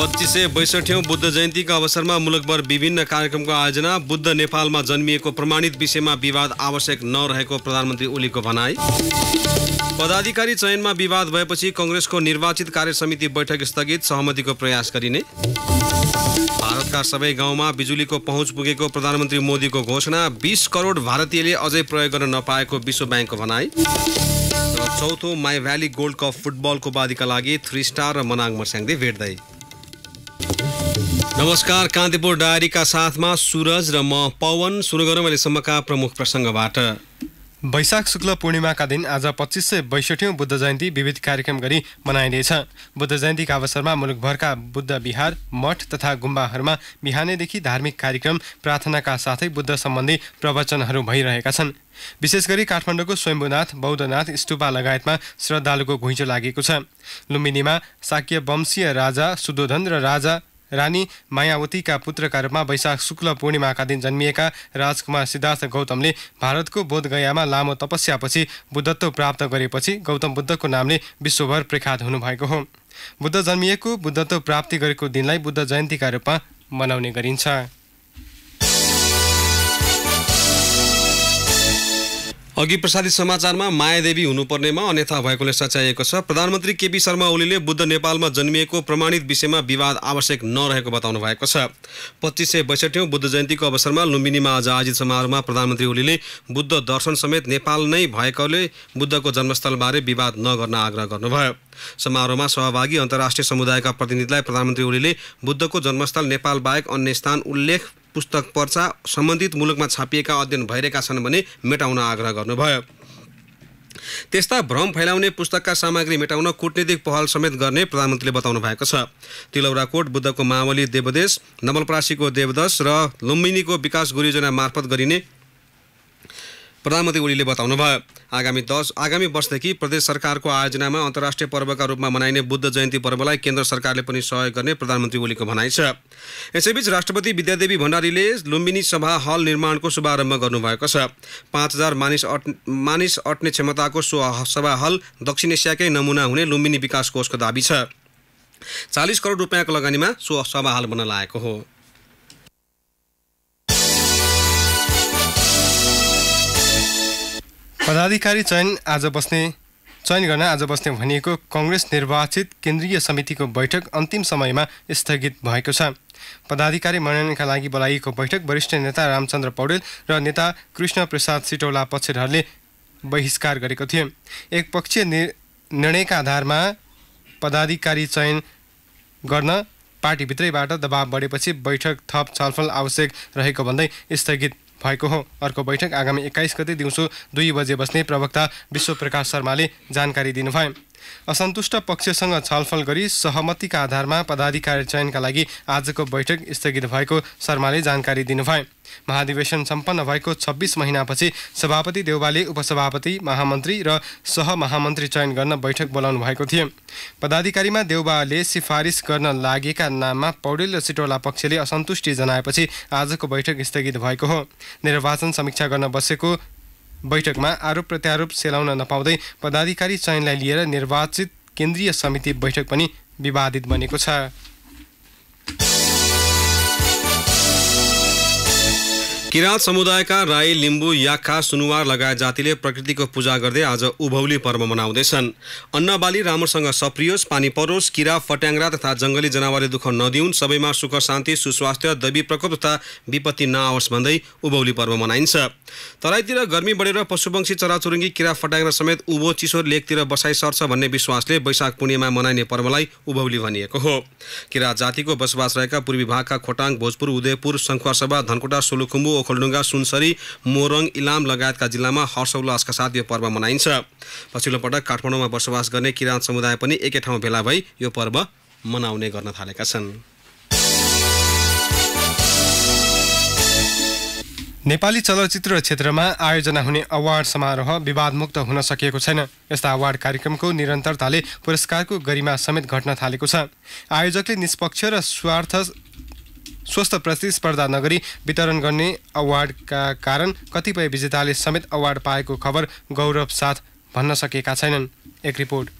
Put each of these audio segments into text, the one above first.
पच्चिस सय बैसठौँ बुद्ध जयन्तीको अवसरमा मुलुकभर विभिन्न कार्यक्रमको आयोजना बुद्ध नेपालमा जन्मिएको प्रमाणित विषयमा विवाद आवश्यक नरहेको प्रधानमन्त्री ओलीको भनाई पदाधिकारी चयनमा विवाद भएपछि कङ्ग्रेसको निर्वाचित कार्य समिति बैठक स्थगित सहमतिको प्रयास गरिने भारतका सबै गाउँमा बिजुलीको पहुँच पुगेको प्रधानमन्त्री मोदीको घोषणा बिस करोड भारतीयले अझै प्रयोग गर्न नपाएको विश्व ब्याङ्कको भनाई र चौथो माई भ्याली गोल्ड कप फुटबलको बाधिका लागि थ्री स्टार र मनाङ मर्स्याङ्दै भेट्दै नमस्कार कान्तिपुर डायरीका साथमा सुरज र म पवन सुरु गरौँ अहिलेसम्मका प्रमुख प्रसङ्गबाट वैशाख शुक्ल पूर्णिमाका दिन आज पच्चिस सय बैसठौँ बुद्ध जयन्ती विविध कार्यक्रम गरी मनाइनेछ बुद्ध जयन्तीका अवसरमा मुलुकभरका बुद्ध विहार मठ तथा गुम्बाहरूमा बिहानैदेखि धार्मिक कार्यक्रम प्रार्थनाका साथै बुद्ध सम्बन्धी प्रवचनहरू भइरहेका छन् विशेष गरी काठमाडौँको स्वयम्भूनाथ बौद्धनाथ स्तुपा लगायतमा श्रद्धालुको घुइँचो लागेको छ लुम्बिनीमा शाक्य वंशीय राजा सुदोधन र राजा रानी मायावतीका पुत्रका रूपमा वैशाख शुक्ल पूर्णिमाका दिन जन्मिएका राजकुमार सिद्धार्थ गौतमले भारतको बोधगयामा लामो तपस्यापछि बुद्धत्व प्राप्त गरेपछि गौतम बुद्धको नामले विश्वभर प्रख्यात हुनुभएको हो बुद्ध जन्मिएको बुद्धत्व प्राप्ति गरेको दिनलाई बुद्ध जयन्तीका रूपमा मनाउने गरिन्छ अघि प्रसारित समाचारमा मायादेवी हुनुपर्नेमा अन्यथा भएकोले सच्याइएको छ प्रधानमन्त्री केपी शर्मा ओलीले बुद्ध नेपालमा जन्मिएको प्रमाणित विषयमा विवाद आवश्यक नरहेको बताउनु भएको छ पच्चिस सय बैसठौँ बुद्ध जयन्तीको अवसरमा लुम्बिनीमा आज आयोजित समारोहमा प्रधानमन्त्री ओलीले बुद्ध दर्शन समेत नेपाल नै भएकोले बुद्धको जन्मस्थलबारे विवाद नगर्न आग्रह गर्नुभयो समारोहमा सहभागी अन्तर्राष्ट्रिय समुदायका प्रतिनिधिलाई प्रधानमन्त्री ओलीले बुद्धको जन्मस्थल नेपाल बाहेक अन्य स्थान उल्लेख पुस्तक पर्चा सम्बन्धित मुलुकमा छापिएका अध्ययन भइरहेका छन् भने मेटाउन आग्रह गर्नुभयो त्यस्ता भ्रम फैलाउने पुस्तकका सामग्री मेटाउन कुटनीतिक पहल समेत गर्ने प्रधानमन्त्रीले बताउनु भएको छ तिलौराकोट बुद्धको मावली देवदेश नवलपरासीको देवदश र लुम्बिनीको विकास गुरुजना मार्फत गरिने प्रधानमन्त्री ओलीले बताउनु भयो आगामी दस आगामी वर्षदेखि प्रदेश सरकारको आयोजनामा अन्तर्राष्ट्रिय पर्वका रूपमा मनाइने बुद्ध जयन्ती पर्वलाई केन्द्र सरकारले पनि सहयोग गर्ने प्रधानमन्त्री ओलीको भनाइ छ यसैबीच राष्ट्रपति विद्यादेवी भण्डारीले लुम्बिनी सभा हल निर्माणको शुभारम्भ गर्नुभएको छ पाँच हजार मानिस अट मानिस अट्ने क्षमताको सो सभा हल दक्षिण एसियाकै नमुना हुने लुम्बिनी विकास कोषको दावी छ चालिस करोड रुपियाँको लगानीमा सो सभा हल बन्न लागेको हो पदाधिकारी चयन आज बस्ने चयन गर्न आज बस्ने भनिएको कङ्ग्रेस निर्वाचित केन्द्रीय समितिको बैठक अन्तिम समयमा स्थगित भएको छ पदाधिकारी मनोनयनका लागि बोलाइएको बैठक वरिष्ठ नेता रामचन्द्र पौडेल र नेता कृष्ण प्रसाद सिटौला पक्षधरले बहिष्कार गरेको थिए एकपक्षीय निर्णयका आधारमा पदाधिकारी चयन गर्न पार्टीभित्रैबाट दबाब बढेपछि बैठक थप छलफल आवश्यक रहेको भन्दै स्थगित भएको हो अर्को बैठक आगामी एक्काइस गते दिउँसो दुई बजे बस्ने प्रवक्ता विश्व शर्माले जानकारी दिनुभयो असन्तुष्ट पक्षसँग छलफल गरी सहमतिका आधारमा पदाधिकारी चयनका लागि आजको बैठक स्थगित भएको शर्माले जानकारी दिनुभयो महाधिवेशन सम्पन्न भएको छब्बिस महिनापछि सभापति देउबाले उपसभापति महामन्त्री र सहमहामन्त्री चयन गर्न बैठक बोलाउनु भएको थियो पदाधिकारीमा देउबाले सिफारिस गर्न लागेका नाममा पौडेल र सिटौला पक्षले असन्तुष्टि जनाएपछि आजको बैठक स्थगित भएको हो निर्वाचन समीक्षा गर्न बसेको बैठकमा आरोप प्रत्यारोप सेलाउन नपाउँदै पदाधिकारी चयनलाई लिएर निर्वाचित केन्द्रीय समिति बैठक पनि विवादित बनेको छ किराँत समुदायका राई लिम्बु याखा सुनुवार लगायत जातिले प्रकृतिको पूजा गर्दै आज उभौली पर्व मनाउँदैछन् अन्नबाली राम्रोसँग सप्रियोस् पानी परोस् किरा फट्याङ्ग्रा तथा जङ्गली जनावरले दुःख नदिउन् सबैमा सुख शान्ति सुस्वास्थ्य दैवी प्रकोप तथा विपत्ति नआओस् भन्दै उभौली पर्व मनाइन्छ तराईतिर गर्मी बढेर पशुपक्षी चराचुरुङ्गी किरा फट्याङ्ग्रा समेत उभो चिसो लेकतिर बसाइ सर्छ भन्ने विश्वासले वैशाख पूर्णिमा मनाइने पर्वलाई उभौली भनिएको हो किरा जातिको बसोबास रहेका पूर्वी भागका खोटाङ भोजपुर उदयपुर शङ्खुवासभा धनकुटा सोलुखुम्बु ओखलडुङ्गा सुनसरी मोरङ इलाम लगायतका जिल्लामा हर्षोल्लासका साथ यो पर्व मनाइन्छ पछिल्लो पटक काठमाडौँमा बसोबास गर्ने किराँत समुदाय पनि एकै ठाउँ भेला भई यो पर्व मनाउने गर्न थालेका छन् नेपाली चलचित्र क्षेत्रमा आयोजना हुने अवार्ड समारोह विवादमुक्त हुन सकिएको छैन यस्ता अवार्ड कार्यक्रमको निरन्तरताले पुरस्कारको गरिमा समेत घट्न थालेको छ आयोजकले निष्पक्ष र स्वार्थ स्वस्थ प्रतिस्पर्धा नगरी वितरण गर्ने अवार्डका कारण कतिपय विजेताले समेत अवार्ड पाएको खबर गौरव साथ भन्न सकेका छैनन् एक रिपोर्ट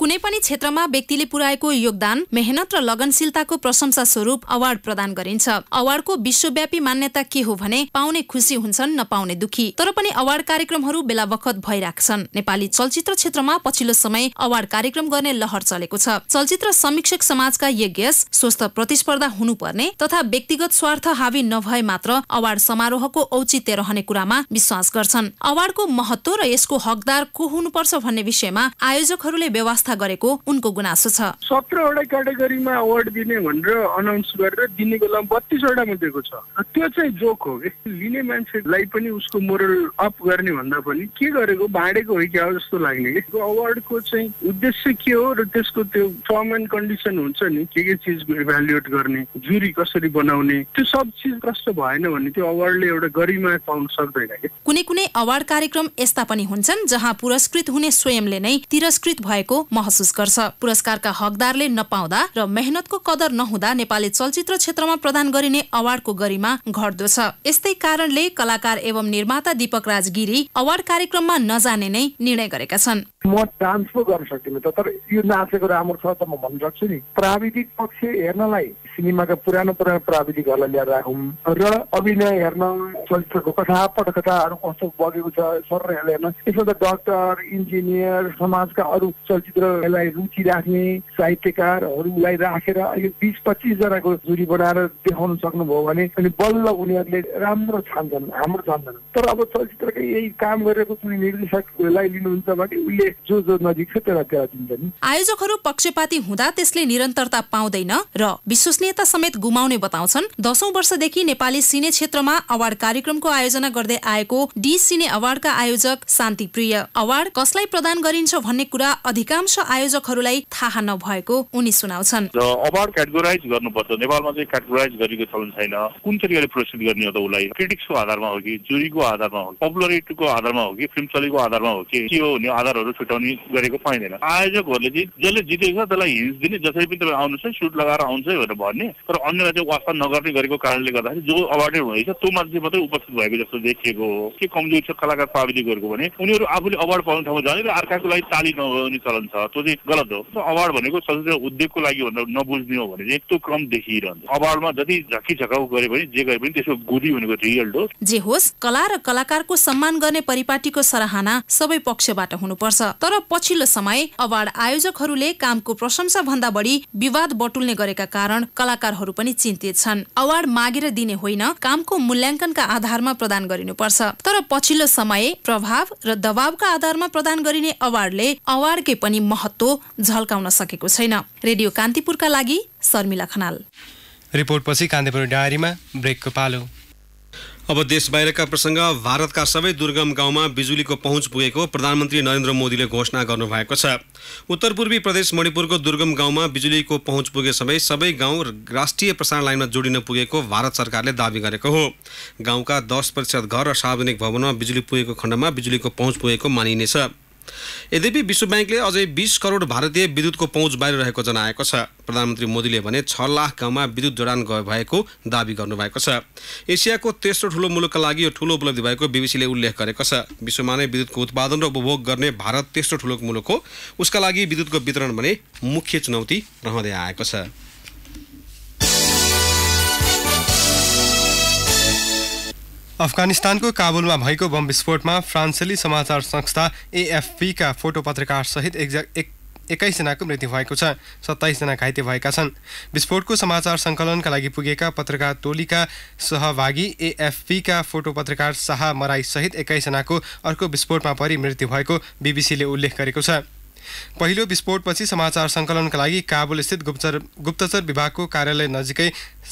कुनै पनि क्षेत्रमा व्यक्तिले पुर्याएको योगदान मेहनत र लगनशीलताको प्रशंसा स्वरूप अवार्ड प्रदान गरिन्छ अवार्डको विश्वव्यापी मान्यता के हो भने पाउने खुसी हुन्छन् नपाउने दुखी तर पनि अवार्ड कार्यक्रमहरू बेला बखत भइराख्छन् नेपाली चलचित्र क्षेत्रमा पछिल्लो समय अवार्ड कार्यक्रम गर्ने लहर चलेको छ चलचित्र समीक्षक समाजका यज्ञ स्वस्थ प्रतिस्पर्धा हुनुपर्ने तथा व्यक्तिगत स्वार्थ हावी नभए मात्र अवार्ड समारोहको औचित्य रहने कुरामा विश्वास गर्छन् अवार्डको महत्व र यसको हकदार को हुनुपर्छ भन्ने विषयमा आयोजकहरूले व्यवस्था व्यवस्था गरेको उनको गुनासो छ सत्रवटा क्याटेगोरीमा अवार्ड दिने भनेर अनाउन्स गरेर दिने बेलामा बत्तिसवटा दिएको छ त्यो चाहिँ जोक हो लिने मान्छेलाई पनि उसको मोरल अप गर्ने भन्दा पनि के गरेको बाँडेको हो क्या जस्तो लाग्ने अवार्डको चाहिँ उद्देश्य के हो र त्यसको त्यो फर्म एन्ड कन्डिसन हुन्छ नि के के चिज इभ्यालुएट गर्ने जुरी कसरी बनाउने त्यो सब चिज कस्तो भएन भने त्यो अवार्डले एउटा गरिमा पाउन सक्दैन कुनै कुनै अवार्ड कार्यक्रम यस्ता पनि हुन्छन् जहाँ पुरस्कृत हुने स्वयंले नै तिरस्कृत भएको महसुस गर्छ पुरस्कारका हकदारले नपाउँदा र मेहनतको कदर नहुँदा नेपाली चलचित्र क्षेत्रमा प्रदान गरिने अवार्डको गरिमा घट्दो छ यस्तै कारणले कलाकार एवं निर्माता दीपक राज गिरी अवार्ड कार्यक्रममा नजाने नै निर्णय गरेका छन् म ट्रान्सफर गर्न सक्दिनँ त तर यो नाचेको राम्रो छ त म भन्न सक्छु नि प्राविधिक पक्ष हेर्नलाई सिनेमाका पुरानो पुरानो प्राविधिकहरूलाई ल्याएर राखौँ र अभिनय हेर्न चलचित्रको कथा पटकथाहरू कस्तो बगेको छ सरहरूलाई हेर्न यसमा त डक्टर इन्जिनियर समाजका अरू चलचित्रलाई रुचि राख्ने साहित्यकारहरूलाई राखेर अहिले बिस पच्चिसजनाको जुरी बनाएर देखाउन सक्नुभयो भने अनि बल्ल उनीहरूले राम्रो छान्छन् हाम्रो छान्छन् तर अब चलचित्रकै यही काम गरेको कुनै निर्देशकलाई लिनुहुन्छ भने उसले जो जो नजिक छ त्यसलाई त्यहाँ दिन्छ नि आयोजकहरू पक्षपाती हुँदा त्यसले निरन्तरता पाउँदैन र विश्वसनीयता समेत गुमाउने बताउँछन् दशौं वर्षदेखि नेपाली सिने क्षेत्रमा अवार्ड कार्यक्रमको आयोजना गर्दै आएको डी सिने अवार्डका आयोजक शान्ति प्रिय अवार्ड कसलाई प्रदान गरिन्छ भन्ने कुरा अधिकांश आयोजकहरूलाई थाहा नभएको उनी सुनाउँछन् अवार्ड क्याटेगोराइज गर्नुपर्छ नेपालमा चाहिँ क्याटेगोराइज गरेको चलन छैन कुन तरिकाले पुरस्कृत गर्ने हो त उसलाई क्रिटिक्सको आधारमा हो कि जुरीको आधारमा हो पपुलरिटीको आधारमा हो कि फिल्म चलेको आधारमा हो कि के हो भने आधारहरू छुट्याउने गरेको पाइँदैन आयोजकहरूले चाहिँ जसले जितेको छ त्यसलाई हिन्स दिने जसरी पनि तपाईँ आउनुहोस् है सुट लगाएर आउँछ है भनेर भन्ने तर अन्यलाई चाहिँ वास्ता नगर्ने गरेको कारणले गर्दाखेरि जो अवार्डेड हुँदैछ त्यो मान्छे मात्रै उपस्थित भएको जस्तो देखिएको हो के कमजोर छ कलाकार प्राविधिकहरूको भने उनीहरू आफूले अवार्ड पाउने ठाउँमा जाने र अर्काको लागि ताली नगाउने चलन छ त्यो चाहिँ गलत हो अवार्ड भनेको सशस्त्र उद्योगको लागि भनेर नबुझ्ने हो भने चाहिँ त्यो क्रम देखिरहन्छ अवार्डमा जति झकी झकाउ गरे पनि जे गरे पनि त्यसको गुदी भनेको रिजल्ट हो जे होस् कला र कलाकारको सम्मान गर्ने परिपाटीको सराहना सबै पक्षबाट हुनुपर्छ तर पछिल्लो समय अवार्ड आयोजकहरूले कामको प्रशंसा भन्दा बढी विवाद बटुल्ने गरेका कारण कलाकारहरू पनि चिन्तित छन् अवार्ड मागेर दिने होइन कामको मूल्याङ्कनका आधारमा प्रदान गरिनुपर्छ तर पछिल्लो समय प्रभाव र दबावका आधारमा प्रदान गरिने अवार्डले अवार्डकै पनि महत्व झल्काउन सकेको छैन रेडियो कान्तिपुरका लागि शर्मिला खनाल रिपोर्टपछि कान्तिपुर डायरीमा ब्रेकको पालो अब देश बाहिरका प्रसङ्ग भारतका सबै दुर्गम गाउँमा बिजुलीको पहुँच पुगेको प्रधानमन्त्री नरेन्द्र मोदीले घोषणा गर्नुभएको छ उत्तर पूर्वी प्रदेश मणिपुरको दुर्गम गाउँमा बिजुलीको पहुँच पुगे समय सबै गाउँ राष्ट्रिय प्रसारण लाइनमा जोडिन पुगेको भारत सरकारले दावी गरेको हो गाउँका दस प्रतिशत घर र सार्वजनिक भवनमा बिजुली पुगेको खण्डमा बिजुलीको पहुँच पुगेको मानिनेछ यद्यपि विश्व ब्याङ्कले अझै बिस करोड भारतीय विद्युतको पहुँच बाहिर रहेको जनाएको छ प्रधानमन्त्री मोदीले भने छ लाख गाउँमा विद्युत जडान भएको दावी गर्नुभएको छ एसियाको तेस्रो ठुलो मुलुकका लागि यो ठुलो उपलब्धि भएको बिबिसीले उल्लेख गरेको छ विश्वमा नै विद्युतको उत्पादन र उपभोग गर्ने भारत तेस्रो ठुलो मुलुक हो उसका लागि विद्युतको वितरण भने मुख्य चुनौती रहँदै आएको छ अफगानिस्तानको काबुलमा भएको बम विस्फोटमा फ्रान्सेली समाचार संस्था एएफपीका फोटो पत्रकारसहित एक एक्काइसजनाको मृत्यु भएको छ सत्ताइसजना घाइते भएका छन् विस्फोटको समाचार सङ्कलनका लागि पुगेका पत्रकार टोलीका सहभागी एएफपीका फोटो पत्रकार शाह मराईसहित एक्काइसजनाको अर्को विस्फोटमा परि मृत्यु भएको बिबिसीले उल्लेख गरेको छ पहिलो विस्फोटपछि समाचार सङ्कलनका लागि काबुलस्थित गुप्तचर गुप्तचर विभागको कार्यालय नजिकै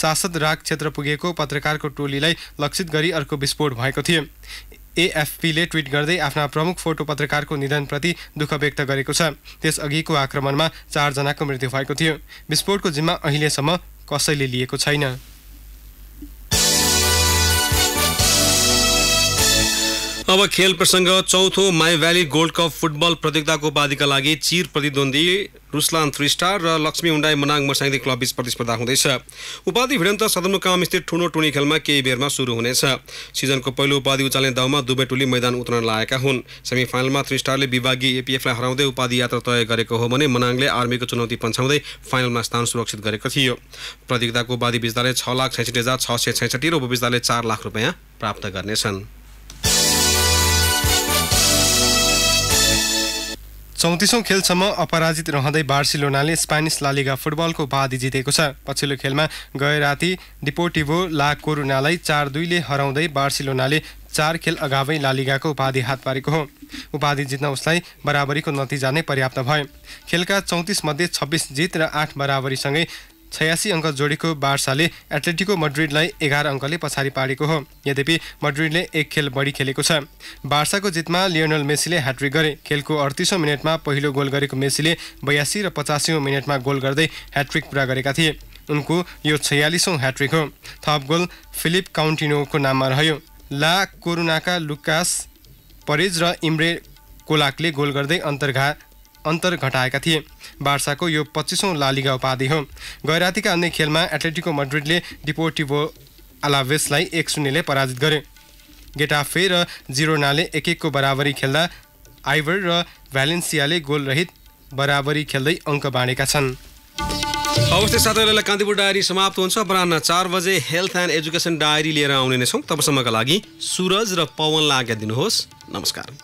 सासद राग क्षेत्र पुगेको पत्रकारको टोलीलाई लक्षित गरी अर्को विस्फोट भएको थियो एएफपीले ट्विट गर्दै आफ्ना प्रमुख फोटो पत्रकारको निधनप्रति दुःख व्यक्त गरेको छ त्यसअघिको आक्रमणमा चारजनाको मृत्यु भएको थियो विस्फोटको जिम्मा अहिलेसम्म कसैले लिएको छैन अब खेल प्रसङ्ग चौथो Mai valley gold cup football प्रतियोगिताको उपाधिका लागि चिर प्रतिद्वन्दी रुस्लान थ्री स्टार र लक्ष्मी हुन्डाई मनाङ क्लब क्लबबीच प्रतिस्पर्धा हुँदैछ उपाधि भिडन्त सदरमुकाम स्थित ठुलो टुनी खेलमा केही बेरमा सुरु हुनेछ सिजनको पहिलो उपाधि उचाल्ने दाउमा दुवै टोली मैदान उत्रन लागेका हुन् सेमी फाइनलमा थ्री स्टारले विभागीय एपिएफलाई हराउँदै उपाधि यात्रा तय गरेको हो भने मनाङले आर्मीको चुनौती पन्छाउँदै फाइनलमा स्थान सुरक्षित गरेको थियो प्रतियोगिताको उपाधि बिच्दाले छ लाख छैसठी हजार छ सय छैसठी र उपविस्ताले चार लाख रुपियाँ प्राप्त गर्नेछन् चौतिसौँ खेलसम्म अपराजित रहँदै बार्सिलोनाले स्पेनिस लालिगा फुटबलको उपाधि जितेको छ पछिल्लो खेलमा गए राति डिपोटिभो ला कोरुनालाई चार दुईले हराउँदै बार्सिलोनाले चार खेल अगावै लालिगाको उपाधि हात पारेको हो उपाधि जित्न उसलाई बराबरीको नतिजा नै पर्याप्त भयो खेलका चौतिसमध्ये छब्बिस जित र आठ बराबरीसँगै छयासी अङ्क जोडेको बार्साले एथलेटिको मड्रिडलाई एघार अङ्कले पछाडि पारेको हो यद्यपि मड्रिडले एक खेल बढी खेलेको छ बार्साको जितमा लियोनल मेसीले ह्याट्रिक गरे खेलको अडतिसौँ मिनटमा पहिलो गोल गरेको मेसीले बयासी र पचासीौँ मिनटमा गोल गर्दै ह्याट्रिक पुरा गरेका थिए उनको यो छयालिसौँ ह्याट्रिक हो थप गोल फिलिप काउन्टिनोको नाममा रह्यो ला कोरुनाका लुकास परेज र इम्रे कोलाकले गोल गर्दै अन्तर्घा अन्तर घटाएका थिए बार्साको यो पच्चिसौँ लालिगा उपाधि हो गैरातीका अन्य खेलमा एथलेटिको मड्रिडले डिपोर्टिभो अलाभेसलाई एक शून्यले पराजित गरे गेटाफे र जिरोनाले एक एकको बराबरी खेल्दा आइभर र भ्यालेन्सियाले गोलरहित बराबरी खेल्दै अङ्क बाँडेका छन् अवस्था साथीहरूलाई कान्तिपुर डायरी समाप्त हुन्छ अपराह चार बजे हेल्थ एन्ड एजुकेसन डायरी लिएर आउने नै छौँ तपाईँसम्मका लागि सुरज र पवनलाई आज्ञा दिनुहोस् नमस्कार